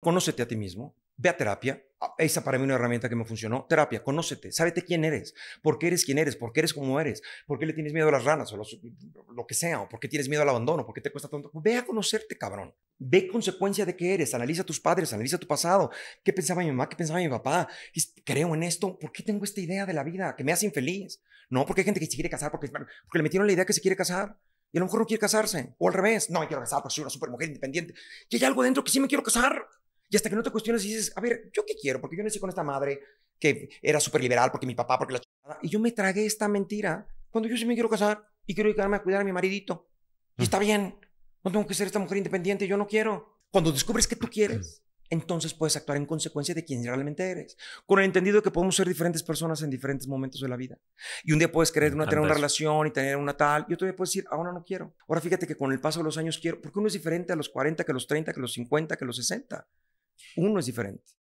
Conócete a ti mismo, ve a terapia. Ah, esa para mí es una herramienta que me funcionó. Terapia, conócete, sábete quién eres, por qué eres quien eres, por qué eres como eres, por qué le tienes miedo a las ranas o lo que sea, o por qué tienes miedo al abandono, por qué te cuesta tanto. Ve a conocerte, cabrón. Ve consecuencia de qué eres, analiza tus padres, analiza tu pasado. ¿Qué pensaba mi mamá? ¿Qué pensaba mi papá? ¿Creo en esto? ¿Por qué tengo esta idea de la vida que me hace infeliz? No, porque hay gente que se quiere casar, porque, porque le metieron la idea que se quiere casar. Y a lo mejor no quiere casarse. O al revés, no me quiero casar porque soy una super mujer independiente. que hay algo dentro que sí me quiero casar. Y hasta que no te cuestiones y dices, a ver, ¿yo qué quiero? Porque yo nací con esta madre que era súper liberal, porque mi papá, porque la chingada. Y yo me tragué esta mentira cuando yo sí me quiero casar y quiero quedarme a cuidar a mi maridito. Y está bien, no tengo que ser esta mujer independiente, yo no quiero. Cuando descubres que tú quieres, entonces puedes actuar en consecuencia de quien realmente eres, con el entendido de que podemos ser diferentes personas en diferentes momentos de la vida. Y un día puedes querer tener una relación y tener una tal, y otro día puedes decir, ahora no quiero. Ahora fíjate que con el paso de los años quiero, porque uno es diferente a los 40, que a los 30, que a los 50, que a los 60. Uno es diferente.